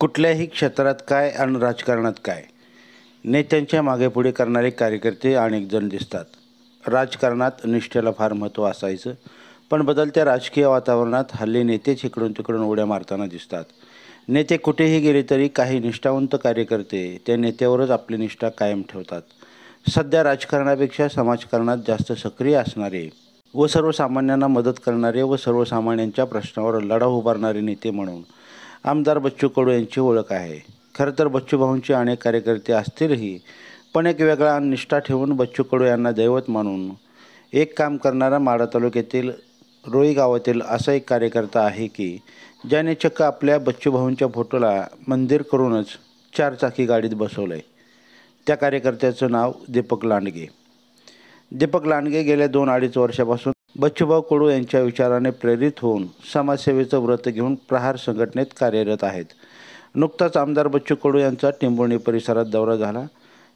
कुठल्याही क्षेत्रात काय आणि राजकारणात काय नेत्यांच्या मागे पुढे करणारे कार्यकर्ते अनेक जण दिसतात राजकारणात निष्ठेला फार महत्त्व असायचं पण बदलत्या राजकीय वातावरणात हल्ली नेतेच इकडून तिकडून उड्या मारताना दिसतात नेते कुठेही गेले तरी काही निष्ठावंत कार्यकर्ते त्या नेत्यावरच आपली निष्ठा कायम ठेवतात सध्या राजकारणापेक्षा समाजकारणात जास्त सक्रिय असणारे व सर्वसामान्यांना मदत करणारे व सर्वसामान्यांच्या प्रश्नावर लढा उभारणारे नेते म्हणून आमदार बच्चू कडू यांची ओळख आहे खरं तर बच्चू भाऊंचे अनेक कार्यकर्ते असतीलही पण एक वेगळा निष्ठा ठेवून बच्चू कडू यांना दैवत मानून एक काम करणारा माडा तालुक्यातील रोई गावातील असा एक कार्यकर्ता आहे की ज्याने चक्क आपल्या बच्चूभाऊंच्या फोटोला मंदिर करूनच चारचाकी गाडीत बसवलंय त्या कार्यकर्त्याचं नाव दीपक लांडगे दीपक लांडगे गेल्या दोन अडीच वर्षापासून बच्चूभाऊ कडू यांच्या विचाराने प्रेरित होऊन समाजसेवेचं व्रत घेऊन प्रहार संघटनेत कार्यरत आहेत नुकताच आमदार बच्चू कडू यांचा टिंबोणी परिसरात दौरा झाला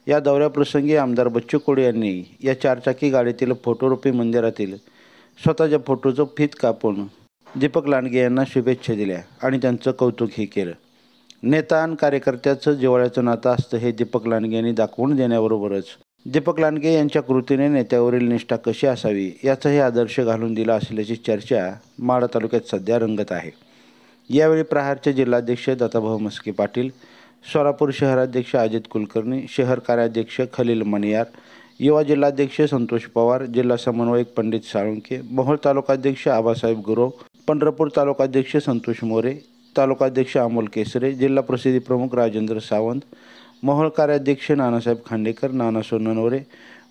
या दौऱ्याप्रसंगी आमदार बच्चू कडू यांनी या चारचाकी गाडीतील फोटोरूपी मंदिरातील स्वतःच्या फोटोचं फित कापून दीपक लांडगे यांना शुभेच्छा दिल्या आणि त्यांचं कौतुकही केलं नेता आणि कार्यकर्त्याचं जिवाळ्याचं नातं असतं हे दीपक लांडगे यांनी दाखवून देण्याबरोबरच दीपक लांडगे यांच्या कृतीने नेत्यावरील निष्ठा कशी असावी याचाही आदर्श घालून दिला असल्याची चर्चा माडा तालुक्यात सध्या रंगत आहे यावेळी प्रहारचे जिल्हाध्यक्ष दत्ताभाऊ मस्के पाटील सोलापूर शहराध्यक्ष अजित कुलकर्णी शहर कार्याध्यक्ष खलील मनियार युवा जिल्हाध्यक्ष संतोष पवार जिल्हा समन्वयक पंडित साळुंके मोहोळ तालुकाध्यक्ष आबासाहेब गुरव पंढरपूर तालुकाध्यक्ष संतोष मोरे तालुकाध्यक्ष अमोल केसरे जिल्हा प्रसिद्धी प्रमुख राजेंद्र सावंत महोळ कार्याध्यक्ष नानासाहेब खांडेकर नाना सोननवरे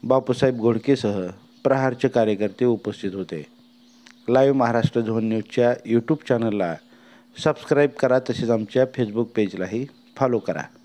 बापूसाहेब घोडकेसह प्रहारचे कार्यकर्ते उपस्थित होते लाईव्ह महाराष्ट्र झोन न्यूजच्या यूट्यूब चॅनलला सबस्क्राईब करा तसेच आमच्या फेसबुक पेजलाही फॉलो करा